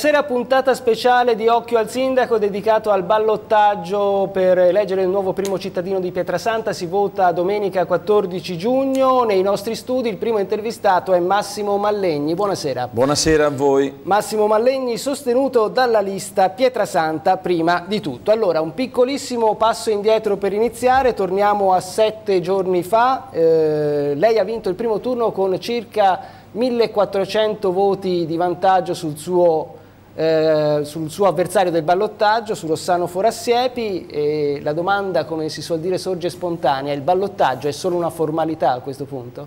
Buonasera, puntata speciale di Occhio al Sindaco dedicato al ballottaggio per eleggere il nuovo primo cittadino di Pietrasanta. Si vota domenica 14 giugno. Nei nostri studi il primo intervistato è Massimo Mallegni. Buonasera. Buonasera a voi. Massimo Mallegni sostenuto dalla lista Pietrasanta prima di tutto. Allora, un piccolissimo passo indietro per iniziare. Torniamo a sette giorni fa. Eh, lei ha vinto il primo turno con circa 1400 voti di vantaggio sul suo eh, sul suo avversario del ballottaggio, su Rossano Forassiepi e la domanda, come si suol dire, sorge spontanea. Il ballottaggio è solo una formalità a questo punto?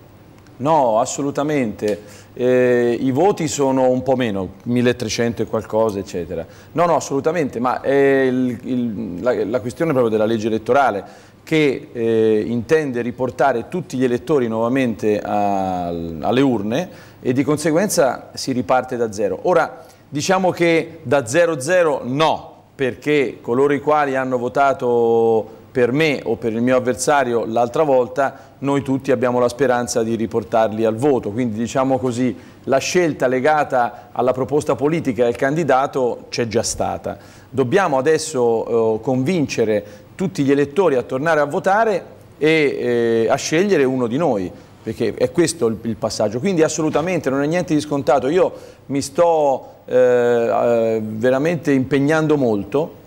No, assolutamente. Eh, I voti sono un po' meno, 1300 e qualcosa, eccetera. No, no, assolutamente, ma è il, il, la, la, questione proprio della legge elettorale che eh, intende riportare tutti gli elettori nuovamente a, alle urne e di conseguenza si riparte da zero. Ora, Diciamo che da 0-0 no, perché coloro i quali hanno votato per me o per il mio avversario l'altra volta, noi tutti abbiamo la speranza di riportarli al voto. Quindi diciamo così, la scelta legata alla proposta politica del candidato c'è già stata. Dobbiamo adesso eh, convincere tutti gli elettori a tornare a votare e eh, a scegliere uno di noi perché è questo il, il, passaggio. Quindi assolutamente non è niente di scontato, io mi sto eh, eh veramente impegnando molto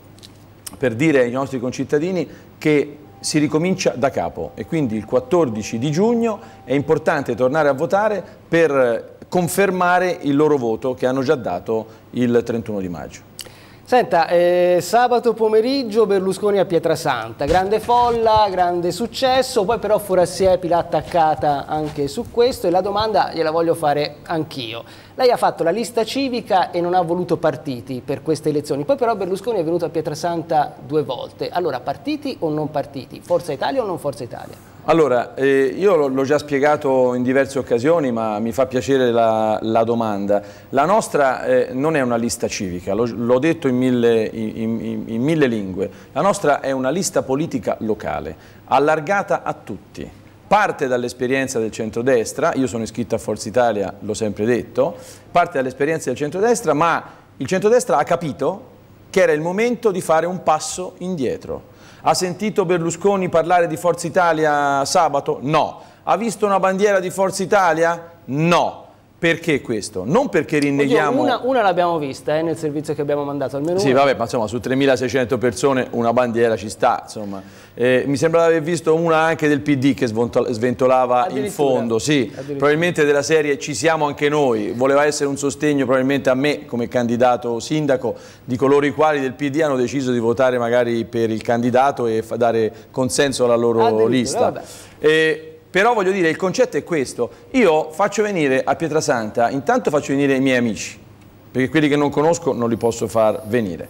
per dire ai nostri concittadini che si ricomincia da capo e quindi il 14 di giugno è importante tornare a votare per confermare il loro voto che hanno già dato il 31 di maggio. Senta, eh, sabato pomeriggio Berlusconi a Pietrasanta, grande folla, grande successo, poi però Forasiepi l'ha attaccata anche su questo e la domanda gliela voglio fare anch'io. Lei ha fatto la lista civica e non ha voluto partiti per queste elezioni, poi però Berlusconi è venuto a Pietrasanta due volte. Allora, partiti o non partiti? Forza Italia o non Forza Italia? Allora, eh, io l'ho già spiegato in diverse occasioni, ma mi fa piacere la, la domanda. La nostra eh, non è una lista civica, l'ho detto in mille, in, in, in mille lingue. La nostra è una lista politica locale, allargata a tutti parte dall'esperienza del centrodestra, io sono iscritto a Forza Italia, l'ho sempre detto, parte dall'esperienza del centrodestra, ma il centrodestra ha capito che era il momento di fare un passo indietro ha sentito Berlusconi parlare di Forza Italia sabato? No. Ha visto una bandiera di Forza Italia? No. Perché questo? Non perché rinneghiamo... Oddio, una, una l'abbiamo vista eh, nel servizio che abbiamo mandato, almeno Sì, una. vabbè, ma insomma, su 3.600 persone una bandiera ci sta, insomma. Eh, mi sembra di aver visto una anche del PD che sventolava in fondo, sì. Probabilmente della serie ci siamo anche noi. Voleva essere un sostegno probabilmente a me come candidato sindaco di coloro i quali del PD hanno deciso di votare magari per il candidato e dare consenso alla loro lista. Vabbè. Eh, però voglio dire, il concetto è questo. Io faccio venire a Pietrasanta, intanto faccio venire i miei amici, perché quelli che non conosco non li posso far venire,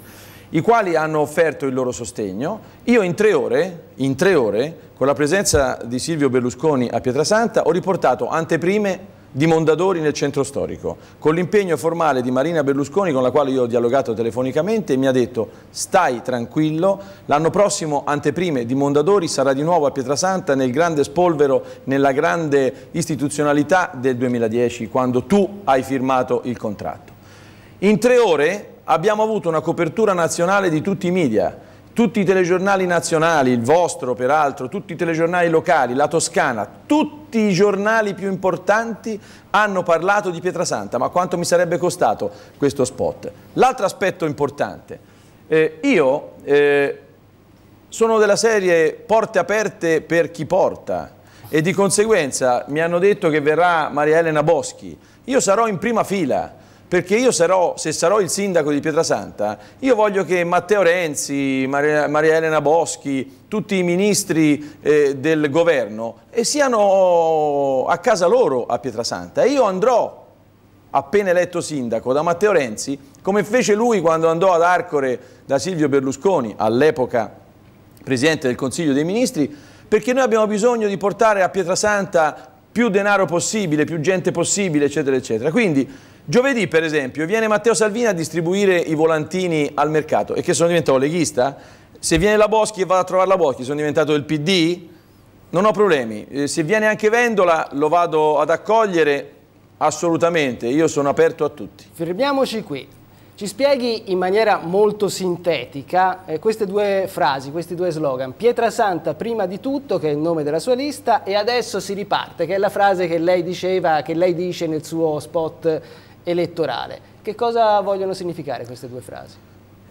i quali hanno offerto il loro sostegno. Io in tre ore, in tre ore con la presenza di Silvio Berlusconi a Pietrasanta, ho riportato anteprime di Mondadori nel centro storico, con l'impegno formale di Marina Berlusconi con la quale io ho dialogato telefonicamente mi ha detto stai tranquillo, l'anno prossimo anteprime di Mondadori sarà di nuovo a Pietrasanta nel grande spolvero, nella grande istituzionalità del 2010 quando tu hai firmato il contratto. In tre ore abbiamo avuto una copertura nazionale di tutti i media, tutti i telegiornali nazionali, il vostro peraltro, tutti i telegiornali locali, la Toscana, tutti i giornali più importanti hanno parlato di Pietrasanta, ma quanto mi sarebbe costato questo spot? L'altro aspetto importante, eh, io eh, sono della serie porte aperte per chi porta e di conseguenza mi hanno detto che verrà Maria Elena Boschi, io sarò in prima fila, perché io sarò, se sarò il sindaco di Pietrasanta, io voglio che Matteo Renzi, Maria, Maria Elena Boschi, tutti i ministri eh, del governo eh, siano a casa loro a Pietrasanta e io andrò appena eletto sindaco da Matteo Renzi, come fece lui quando andò ad Arcore da Silvio Berlusconi, all'epoca Presidente del Consiglio dei Ministri, perché noi abbiamo bisogno di portare a Pietrasanta più denaro possibile, più gente possibile, eccetera, eccetera. Quindi Giovedì, per esempio, viene Matteo Salvini a distribuire i volantini al mercato e che sono diventato leghista. Se viene la Boschi e vado a trovare la Boschi, sono diventato del PD, non ho problemi. Eh, se viene anche Vendola, lo vado ad accogliere assolutamente, io sono aperto a tutti. Fermiamoci qui. Ci spieghi in maniera molto sintetica eh, queste due frasi, questi due slogan. Pietrasanta prima di tutto, che è il nome della sua lista, e adesso si riparte, che è la frase che lei diceva, che lei dice nel suo spot elettorale. Che cosa vogliono significare queste due frasi?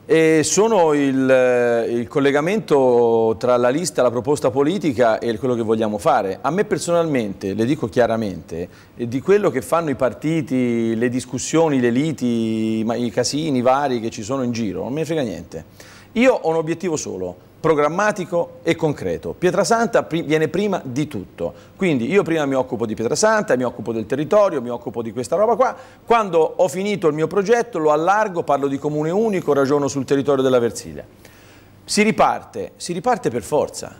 E sono il, eh, il, collegamento tra la lista, la proposta politica e quello che vogliamo fare. A me personalmente, le dico chiaramente, eh, di quello che fanno i partiti, le discussioni, le liti, i casini vari che ci sono in giro, non mi frega niente. Io ho un obiettivo solo, programmatico e concreto. Pietrasanta pr viene prima di tutto, quindi io prima mi occupo di Pietrasanta, mi occupo del territorio, mi occupo di questa roba qua, quando ho finito il mio progetto lo allargo, parlo di comune unico, ragiono sul territorio della Versilia. Si riparte, si riparte per forza.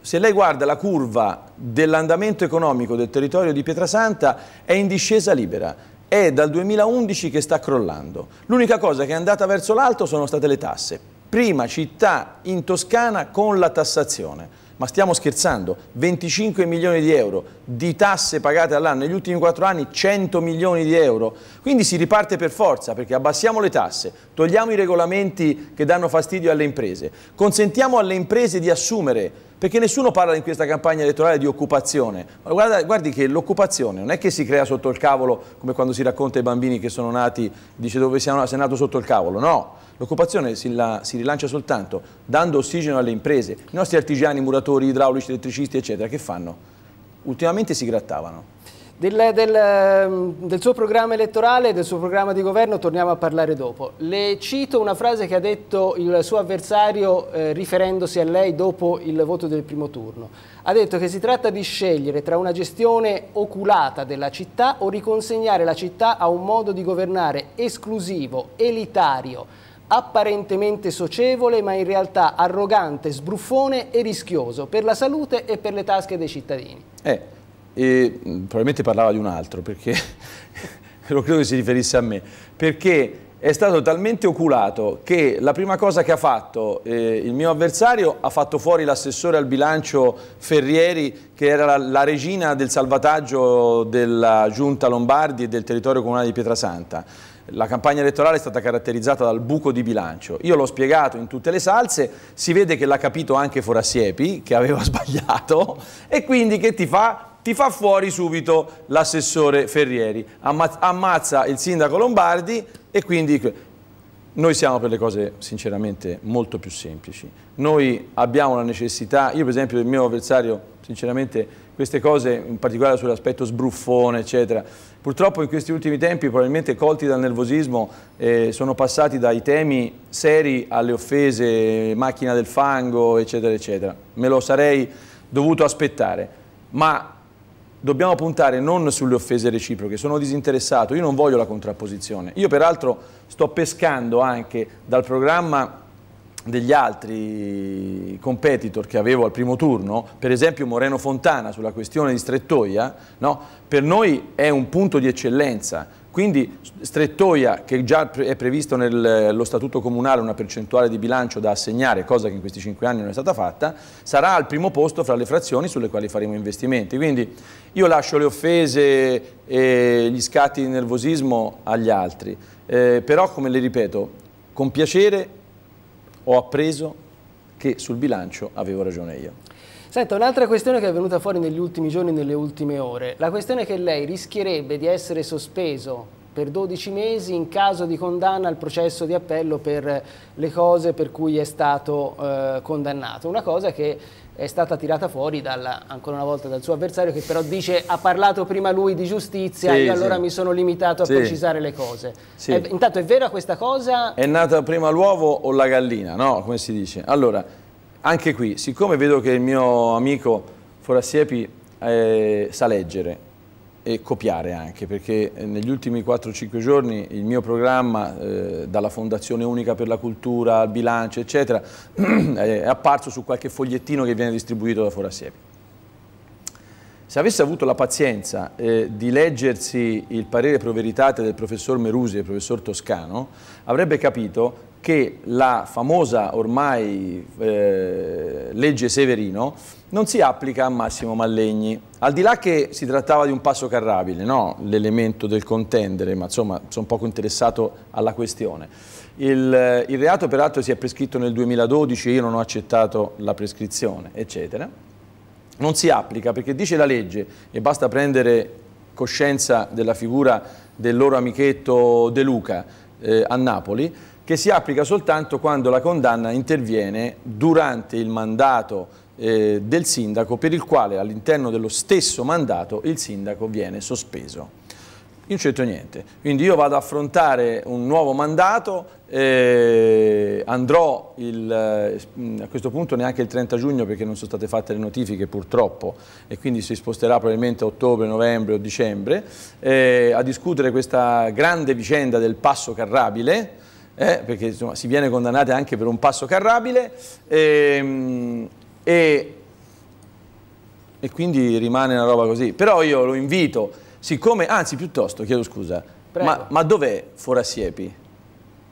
Se lei guarda la curva dell'andamento economico del territorio di Pietrasanta è in discesa libera, è dal 2011 che sta crollando. L'unica cosa che è andata verso l'alto sono state le tasse prima città in Toscana con la tassazione. Ma stiamo scherzando, 25 milioni di euro di tasse pagate all'anno, negli ultimi 4 anni 100 milioni di euro. Quindi si riparte per forza perché abbassiamo le tasse, togliamo i regolamenti che danno fastidio alle imprese, consentiamo alle imprese di assumere perché nessuno parla in questa campagna elettorale di occupazione. Ma guarda, guardi che l'occupazione non è che si crea sotto il cavolo, come quando si racconta ai bambini che sono nati, dice dove siamo, sei nato sotto il cavolo. No, l'occupazione si, si, rilancia soltanto dando ossigeno alle imprese. I nostri artigiani, muratori, idraulici, elettricisti, eccetera, che fanno? Ultimamente si grattavano del, del, ehm, del, suo programma elettorale e del suo programma di governo torniamo a parlare dopo. Le cito una frase che ha detto il suo avversario eh, riferendosi a lei dopo il voto del primo turno. Ha detto che si tratta di scegliere tra una gestione oculata della città o riconsegnare la città a un modo di governare esclusivo, elitario, apparentemente socievole ma in realtà arrogante, sbruffone e rischioso per la salute e per le tasche dei cittadini. Eh e mm, probabilmente parlava di un altro perché lo credo che si riferisse a me perché è stato talmente oculato che la prima cosa che ha fatto eh, il mio avversario ha fatto fuori l'assessore al bilancio Ferrieri che era la, la, regina del salvataggio della giunta Lombardi e del territorio comunale di Pietrasanta la campagna elettorale è stata caratterizzata dal buco di bilancio. Io l'ho spiegato in tutte le salse, si vede che l'ha capito anche Forasiepi, che aveva sbagliato, e quindi che ti fa ti fa fuori subito l'assessore Ferrieri, ammazza il sindaco Lombardi e quindi... Noi siamo per le cose sinceramente molto più semplici. Noi abbiamo la necessità, io per esempio il mio avversario sinceramente queste cose, in particolare sull'aspetto sbruffone, eccetera. Purtroppo in questi ultimi tempi, probabilmente colti dal nervosismo, eh, sono passati dai temi seri alle offese, macchina del fango, eccetera, eccetera. Me lo sarei dovuto aspettare, ma dobbiamo puntare non sulle offese reciproche, sono disinteressato, io non voglio la contrapposizione. Io peraltro sto pescando anche dal programma degli altri competitor che avevo al primo turno, per esempio Moreno Fontana sulla questione di Strettoia, no? per noi è un punto di eccellenza, quindi Strettoia, che già è previsto nello statuto comunale una percentuale di bilancio da assegnare, cosa che in questi cinque anni non è stata fatta, sarà al primo posto fra le frazioni sulle quali faremo investimenti. Quindi io lascio le offese e gli scatti di nervosismo agli altri, eh, però come le ripeto, con piacere ho appreso che sul bilancio avevo ragione io. Senta, un'altra questione che è venuta fuori negli ultimi giorni, nelle ultime ore, la questione è che lei rischierebbe di essere sospeso per 12 mesi in caso di condanna al processo di appello per le cose per cui è stato eh, condannato. Una cosa che è stata tirata fuori dalla, ancora una volta dal suo avversario che però dice ha parlato prima lui di giustizia sì, e allora sì. mi sono limitato a sì. precisare le cose. È, intanto è vera questa cosa? È nata prima l'uovo o la gallina, no? Come si dice? Allora, anche qui, siccome vedo che il mio amico Forasiepi eh, sa leggere e copiare anche, perché eh, negli ultimi 4-5 giorni il mio programma, eh, dalla Fondazione Unica per la Cultura al bilancio, eccetera, eh, è apparso su qualche fogliettino che viene distribuito da Forasiepi. Se avesse avuto la pazienza eh, di leggersi il parere proveritate del professor Merusi e del professor Toscano, avrebbe capito che la famosa ormai eh, legge Severino non si applica a Massimo Mallegni. Al di là che si trattava di un passo carrabile, no? l'elemento del contendere, ma insomma sono poco interessato alla questione. Il, il reato peraltro si è prescritto nel 2012, io non ho accettato la prescrizione, eccetera. Non si applica perché dice la legge, e basta prendere coscienza della figura del loro amichetto De Luca eh, a Napoli, che si applica soltanto quando la condanna interviene durante il mandato eh, del sindaco per il quale all'interno dello stesso mandato il sindaco viene sospeso. Io non c'entro niente, quindi io vado ad affrontare un nuovo mandato, eh, andrò il, eh, a questo punto neanche il 30 giugno perché non sono state fatte le notifiche purtroppo e quindi si sposterà probabilmente a ottobre, novembre o dicembre eh, a discutere questa grande vicenda del Passo Carrabile eh, perché insomma, si viene condannati anche per un passo carrabile, e, ehm, e, e quindi rimane una roba così. Però io lo invito, siccome, anzi piuttosto, chiedo scusa, Prego. ma, ma dov'è Forasiepi?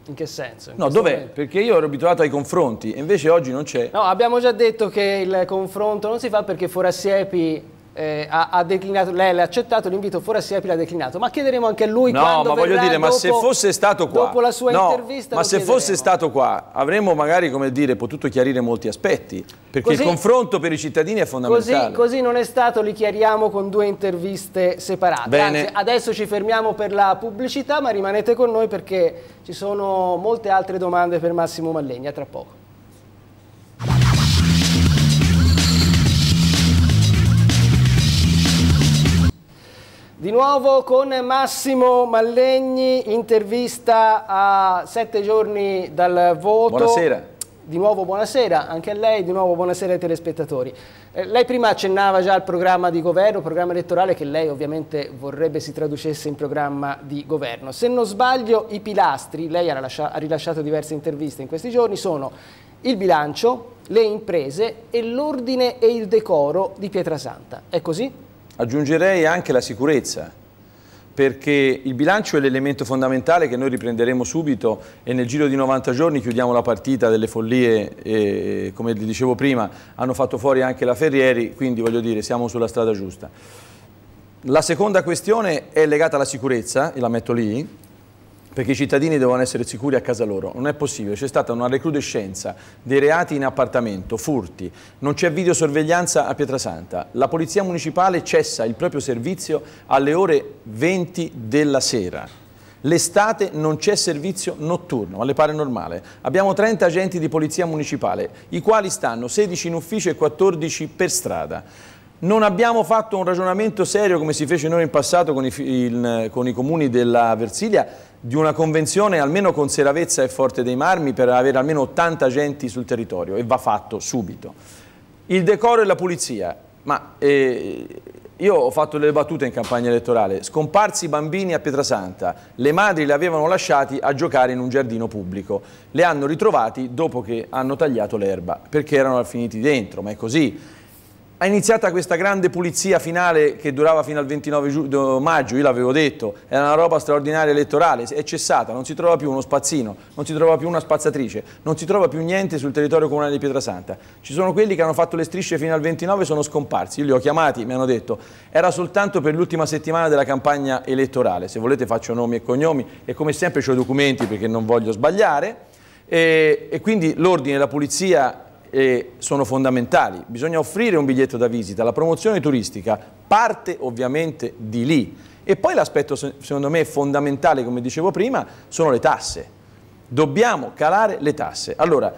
In che senso? In no, dov'è? Perché io ero abituato ai confronti e invece oggi non c'è. No, abbiamo già detto che il confronto non si fa perché Forasiepi eh, ha, ha, declinato, lei l'ha accettato l'invito, Forestieri ha declinato, ma chiederemo anche a lui no, quando ma voglio dire, ma se fosse stato qua, dopo la sua no, intervista ma se chiederemo. fosse stato qua, avremmo magari, come dire, potuto chiarire molti aspetti, perché così, il confronto per i cittadini è fondamentale. Così, così, non è stato, li chiariamo con due interviste separate. Bene. Anzi, adesso ci fermiamo per la pubblicità, ma rimanete con noi perché ci sono molte altre domande per Massimo Mallegna, tra poco. Di nuovo con Massimo Mallegni, intervista a sette giorni dal voto. Buonasera. Di nuovo buonasera anche a lei, di nuovo buonasera ai telespettatori. Eh, lei prima accennava già al programma di governo, programma elettorale che lei ovviamente vorrebbe si traducesse in programma di governo. Se non sbaglio i pilastri, lei ha, ha rilasciato diverse interviste in questi giorni, sono il bilancio, le imprese e l'ordine e il decoro di Pietrasanta. È così? Aggiungerei anche la sicurezza, perché il bilancio è l'elemento fondamentale che noi riprenderemo subito e nel giro di 90 giorni chiudiamo la partita delle follie, e, come dicevo prima, hanno fatto fuori anche la Ferrieri, quindi voglio dire siamo sulla strada giusta. La seconda questione è legata alla sicurezza, e la metto lì, perché i cittadini devono essere sicuri a casa loro. Non è possibile, c'è stata una recrudescenza dei reati in appartamento, furti, non c'è videosorveglianza a Pietrasanta. La Polizia Municipale cessa il proprio servizio alle ore 20 della sera. L'estate non c'è servizio notturno, ma le pare normale. Abbiamo 30 agenti di Polizia Municipale, i quali stanno 16 in ufficio e 14 per strada. Non abbiamo fatto un ragionamento serio come si fece noi in passato con i, il, con i comuni della Versilia di una convenzione almeno con Seravezza e Forte dei Marmi per avere almeno 80 agenti sul territorio e va fatto subito. Il decoro e la pulizia, ma eh, io ho fatto delle battute in campagna elettorale, scomparsi i bambini a Pietrasanta, le madri li avevano lasciati a giocare in un giardino pubblico, li hanno ritrovati dopo che hanno tagliato l'erba perché erano finiti dentro, ma è così. È iniziata questa grande pulizia finale che durava fino al 29 maggio, io l'avevo detto, era una roba straordinaria elettorale, è cessata, non si trova più uno spazzino, non si trova più una spazzatrice, non si trova più niente sul territorio comunale di Pietrasanta. Ci sono quelli che hanno fatto le strisce fino al 29 e sono scomparsi, io li ho chiamati, mi hanno detto, era soltanto per l'ultima settimana della campagna elettorale, se volete faccio nomi e cognomi e come sempre ho i documenti perché non voglio sbagliare e, e quindi l'ordine, la pulizia eh, sono fondamentali. Bisogna offrire un biglietto da visita, la promozione turistica parte ovviamente di lì. E poi l'aspetto secondo me fondamentale, come dicevo prima, sono le tasse. Dobbiamo calare le tasse. Allora,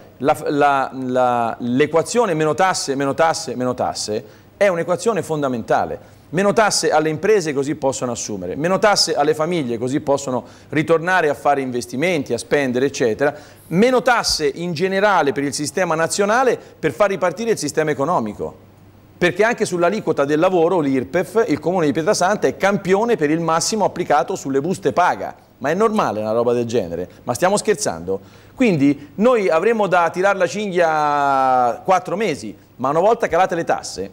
l'equazione meno tasse, meno tasse, meno tasse è un'equazione fondamentale meno tasse alle imprese così possono assumere, meno tasse alle famiglie così possono ritornare a fare investimenti, a spendere eccetera, meno tasse in generale per il sistema nazionale per far ripartire il sistema economico. Perché anche sull'aliquota del lavoro, l'IRPEF, il comune di Pietrasanta è campione per il massimo applicato sulle buste paga. Ma è normale una roba del genere? Ma stiamo scherzando? Quindi noi avremo da tirare la cinghia quattro mesi, ma una volta calate le tasse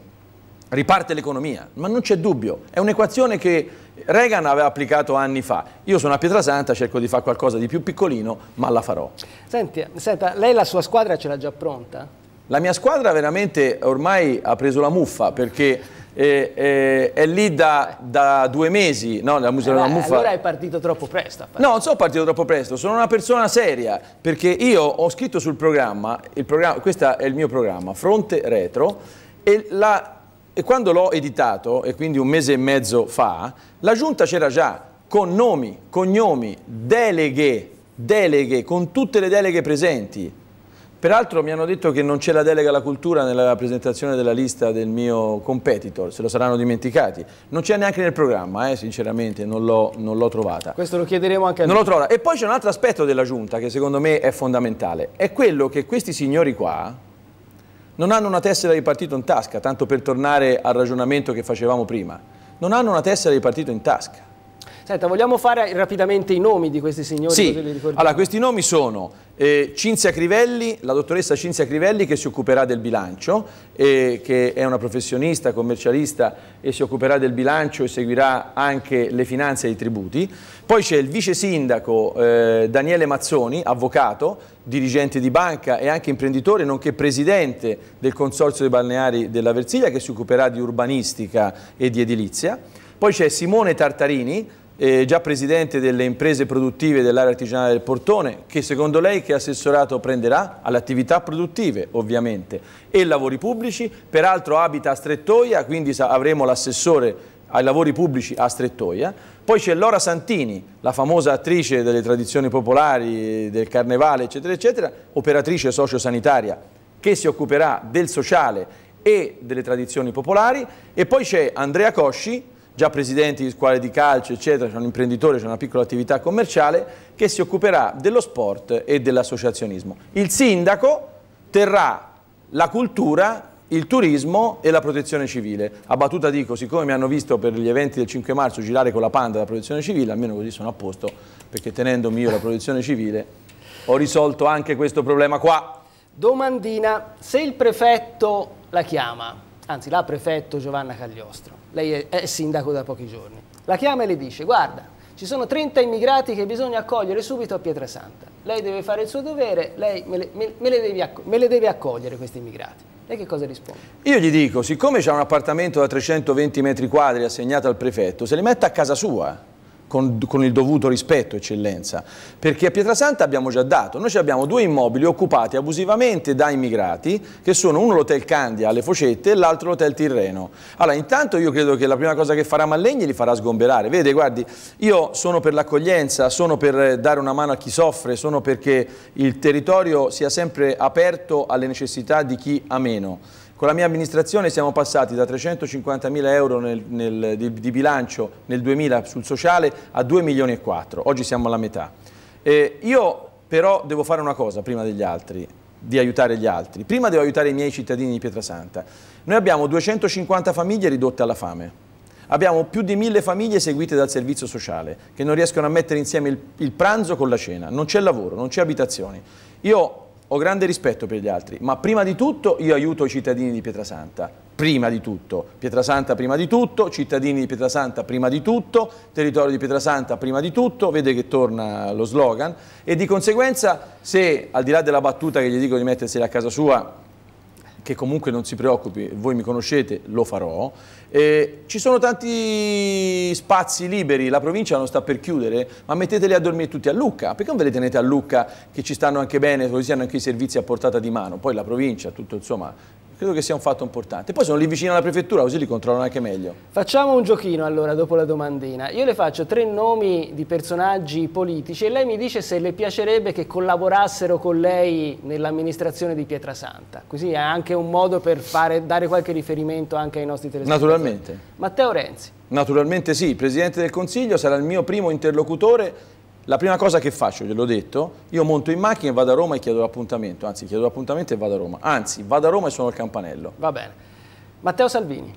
riparte l'economia, ma non c'è dubbio, è un'equazione che Reagan aveva applicato anni fa. Io sono a Pietrasanta, cerco di fare qualcosa di più piccolino, ma la farò. Senti, senta, lei la sua squadra ce l'ha già pronta? La mia squadra veramente ormai ha preso la muffa perché eh, eh, è lì da, da, due mesi, no? La musica eh, muffa. Allora è partito troppo presto. No, non sono partito troppo presto, sono una persona seria perché io ho scritto sul programma, programma questo è il mio programma, Fronte Retro, e la e quando l'ho editato, e quindi un mese e mezzo fa, la giunta c'era già con nomi, cognomi, deleghe, deleghe, con tutte le deleghe presenti. Peraltro mi hanno detto che non c'è la delega alla cultura nella presentazione della lista del mio competitor, se lo saranno dimenticati. Non c'è neanche nel programma, eh, sinceramente, non l'ho trovata. Questo lo chiederemo anche a non noi. E poi c'è un altro aspetto della giunta che secondo me è fondamentale, è quello che questi signori qua, non hanno una tessera di partito in tasca, tanto per tornare al ragionamento che facevamo prima, non hanno una tessera di partito in tasca. Senta, vogliamo fare rapidamente i nomi di questi signori? Sì, allora questi nomi sono eh, Cinzia Crivelli, la dottoressa Cinzia Crivelli che si occuperà del bilancio, eh, che è una professionista, commercialista e si occuperà del bilancio e seguirà anche le finanze e i tributi. Poi c'è il vice sindaco eh, Daniele Mazzoni, avvocato, dirigente di banca e anche imprenditore, nonché presidente del Consorzio dei Balneari della Versiglia che si occuperà di urbanistica e di edilizia. Poi c'è Simone Tartarini, eh, già presidente delle imprese produttive dell'area artigianale del Portone, che secondo lei che assessorato prenderà? Alle attività produttive, ovviamente, e lavori pubblici, peraltro abita a Strettoia, quindi avremo l'assessore ai lavori pubblici a Strettoia. Poi c'è Lora Santini, la famosa attrice delle tradizioni popolari, del carnevale, eccetera, eccetera, operatrice sociosanitaria, che si occuperà del sociale e delle tradizioni popolari. E poi c'è Andrea Cosci, già presidenti di squadre di calcio, eccetera, c'è un imprenditore, c'è una piccola attività commerciale che si occuperà dello sport e dell'associazionismo. Il sindaco terrà la cultura il turismo e la protezione civile. A battuta dico, siccome mi hanno visto per gli eventi del 5 marzo girare con la panda la protezione civile, almeno così sono a posto, perché tenendomi io la protezione civile ho risolto anche questo problema qua. Domandina, se il prefetto la chiama, anzi la prefetto Giovanna Cagliostro, lei è, sindaco da pochi giorni. La chiama e le dice, guarda, ci sono 30 immigrati che bisogna accogliere subito a Pietrasanta. Lei deve fare il suo dovere, lei me le, me, me le, me le deve accogliere questi immigrati. Lei che cosa risponde? Io gli dico, siccome c'è un appartamento da 320 metri quadri assegnato al prefetto, se li metta a casa sua con, con, il dovuto rispetto, eccellenza, perché a Pietrasanta abbiamo già dato, noi abbiamo due immobili occupati abusivamente da immigrati, che sono uno l'hotel Candia alle Focette e l'altro l'hotel Tirreno. Allora, intanto io credo che la prima cosa che farà Mallegni li farà sgomberare, vede, guardi, io sono per l'accoglienza, sono per dare una mano a chi soffre, sono perché il territorio sia sempre aperto alle necessità di chi ha meno con la mia amministrazione siamo passati da 350.000 euro nel, nel, di, di, bilancio nel 2000 sul sociale a 2 milioni e 4, oggi siamo alla metà. Eh, io però devo fare una cosa prima degli altri, di aiutare gli altri. Prima devo aiutare i miei cittadini di Pietrasanta. Noi abbiamo 250 famiglie ridotte alla fame. Abbiamo più di mille famiglie seguite dal servizio sociale che non riescono a mettere insieme il, il pranzo con la cena. Non c'è lavoro, non c'è abitazione. Io ho grande rispetto per gli altri, ma prima di tutto io aiuto i cittadini di Pietrasanta, prima di tutto, Pietrasanta prima di tutto, cittadini di Pietrasanta prima di tutto, territorio di Pietrasanta prima di tutto, vede che torna lo slogan e di conseguenza se al di là della battuta che gli dico di mettersi a casa sua che comunque non si preoccupi, voi mi conoscete, lo farò. Eh, ci sono tanti spazi liberi, la provincia non sta per chiudere, ma metteteli a dormire tutti a Lucca, perché non ve li tenete a Lucca che ci stanno anche bene, così hanno anche i servizi a portata di mano, poi la provincia, tutto insomma, Credo che sia un fatto importante. Poi sono lì vicino alla prefettura, così li controllano anche meglio. Facciamo un giochino allora, dopo la domandina. Io le faccio tre nomi di personaggi politici e lei mi dice se le piacerebbe che collaborassero con lei nell'amministrazione di Pietrasanta. Così è anche un modo per fare, dare qualche riferimento anche ai nostri telespettatori. Naturalmente. Matteo Renzi. Naturalmente sì, Presidente del Consiglio sarà il mio primo interlocutore la prima cosa che faccio, gliel'ho detto, io monto in macchina e vado a Roma e chiedo l'appuntamento, anzi chiedo l'appuntamento e vado a Roma, anzi vado a Roma e suono il campanello. Va bene. Matteo Salvini.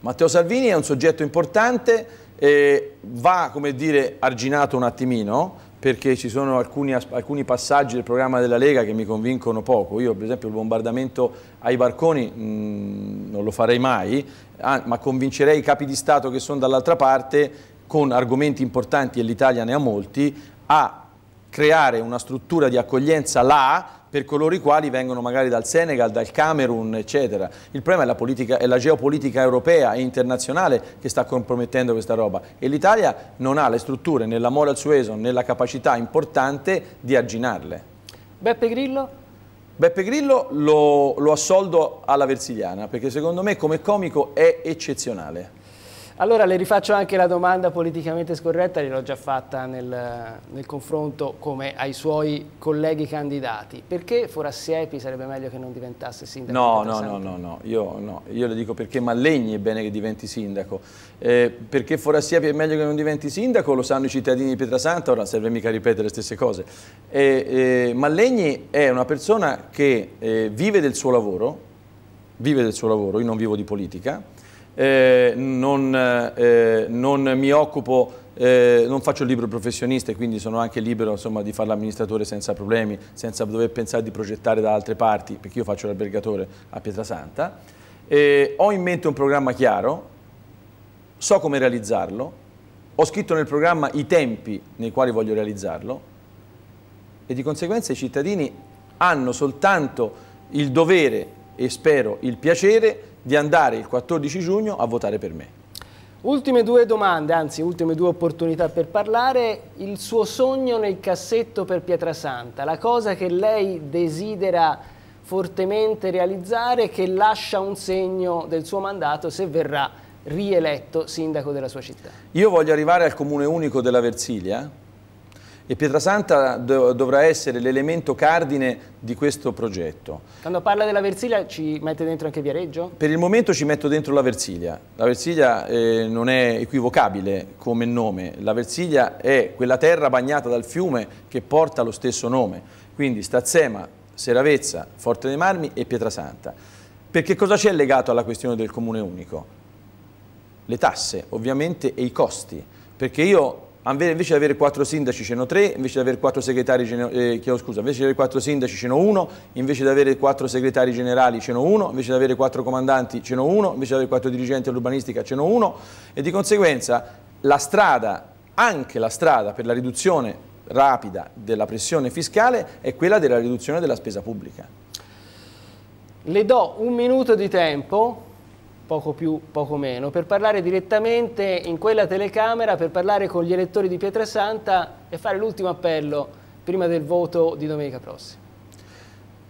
Matteo Salvini è un soggetto importante, eh, va come dire arginato un attimino perché ci sono alcuni, alcuni, passaggi del programma della Lega che mi convincono poco. Io per esempio il bombardamento ai barconi mh, mm, non lo farei mai, ah, ma convincerei i capi di Stato che sono dall'altra parte con argomenti importanti e l'Italia ne ha molti, a creare una struttura di accoglienza là per coloro i quali vengono magari dal Senegal, dal Camerun, eccetera. Il problema è la, politica, è la geopolitica europea e internazionale che sta compromettendo questa roba e l'Italia non ha le strutture né la moral suasion né la capacità importante di arginarle. Beppe Grillo? Beppe Grillo lo, lo assoldo alla Versiliana perché secondo me come comico è eccezionale. Allora le rifaccio anche la domanda politicamente scorretta, gliel'ho già fatta nel, nel, confronto come ai suoi colleghi candidati. Perché Forassiepi sarebbe meglio che non diventasse sindaco? No, no, no, no, no, Io, no. Io le dico perché Mallegni è bene che diventi sindaco. Eh, perché Forassiepi è meglio che non diventi sindaco, lo sanno i cittadini di Pietrasanta, ora serve mica ripetere le stesse cose. Eh, eh, Mallegni è una persona che eh, vive del suo lavoro, vive del suo lavoro, io non vivo di politica, eh, non, eh, non, mi occupo, eh, non faccio il libro professionista e quindi sono anche libero insomma, di fare l'amministratore senza problemi, senza dover pensare di progettare da altre parti, perché io faccio l'albergatore a Pietrasanta. ho in mente un programma chiaro, so come realizzarlo, ho scritto nel programma i tempi nei quali voglio realizzarlo e di conseguenza i cittadini hanno soltanto il dovere e spero il piacere di andare il 14 giugno a votare per me. Ultime due domande, anzi ultime due opportunità per parlare, il suo sogno nel cassetto per Pietrasanta, la cosa che lei desidera fortemente realizzare che lascia un segno del suo mandato se verrà rieletto sindaco della sua città. Io voglio arrivare al comune unico della Versilia, e Pietrasanta do dovrà essere l'elemento cardine di questo progetto. Quando parla della Versilia ci mette dentro anche Viareggio? Per il momento ci metto dentro la Versilia. La Versilia eh, non è equivocabile come nome, la Versilia è quella terra bagnata dal fiume che porta lo stesso nome, quindi Stazzema, Seravezza, Forte dei Marmi e Pietrasanta. Perché cosa c'è legato alla questione del comune unico? Le tasse ovviamente e i costi, perché io invece di avere quattro sindaci ce n'ho tre, invece di avere quattro segretari, eh, scusa, invece di avere quattro sindaci ce n'ho uno, invece di avere quattro segretari generali ce n'ho uno, invece di avere quattro comandanti ce n'ho uno, invece di avere quattro dirigenti all'urbanistica ce n'ho uno e di conseguenza la strada, anche la strada per la riduzione rapida della pressione fiscale è quella della riduzione della spesa pubblica. Le do un minuto di tempo poco più, poco meno, per parlare direttamente in quella telecamera, per parlare con gli elettori di Pietrasanta e fare l'ultimo appello prima del voto di domenica prossima.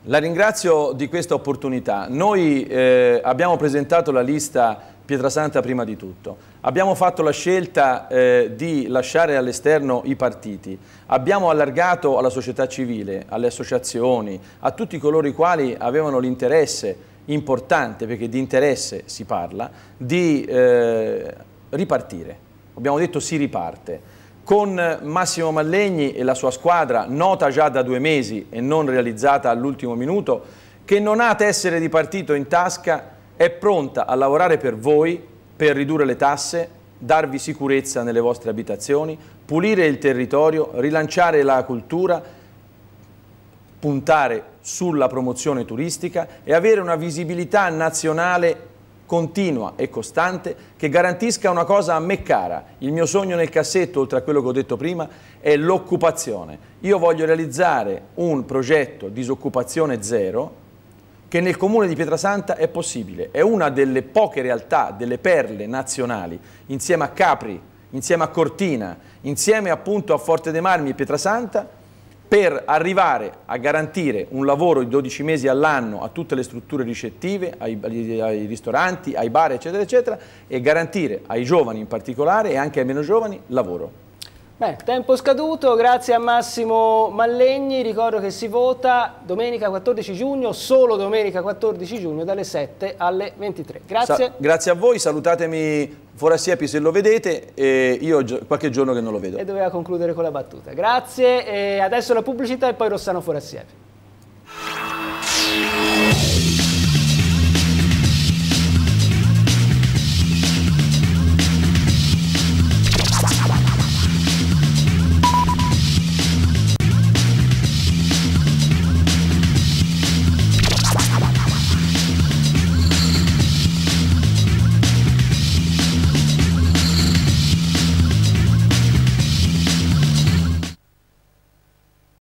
La ringrazio di questa opportunità. Noi eh, abbiamo presentato la lista Pietrasanta prima di tutto. Abbiamo fatto la scelta eh, di lasciare all'esterno i partiti. Abbiamo allargato alla società civile, alle associazioni, a tutti coloro i quali avevano l'interesse importante, perché di interesse si parla, di eh, ripartire. Abbiamo detto si riparte. Con Massimo Mallegni e la sua squadra, nota già da due mesi e non realizzata all'ultimo minuto, che non ha tessere di partito in tasca, è pronta a lavorare per voi, per ridurre le tasse, darvi sicurezza nelle vostre abitazioni, pulire il territorio, rilanciare la cultura puntare sulla promozione turistica e avere una visibilità nazionale continua e costante che garantisca una cosa a me cara. Il mio sogno nel cassetto, oltre a quello che ho detto prima, è l'occupazione. Io voglio realizzare un progetto disoccupazione zero che nel comune di Pietrasanta è possibile. È una delle poche realtà, delle perle nazionali, insieme a Capri, insieme a Cortina, insieme appunto a Forte dei Marmi e Pietrasanta, per arrivare a garantire un lavoro di 12 mesi all'anno a tutte le strutture ricettive, ai, ai, ai, ristoranti, ai bar, eccetera, eccetera, e garantire ai giovani in particolare e anche ai meno giovani lavoro. Beh, tempo scaduto, grazie a Massimo Mallegni, ricordo che si vota domenica 14 giugno, solo domenica 14 giugno dalle 7 alle 23. Grazie. Sa grazie a voi, salutatemi Forasiepi se lo vedete, e io qualche giorno che non lo vedo. E doveva concludere con la battuta. Grazie, adesso la pubblicità e poi Rossano Forasiepi.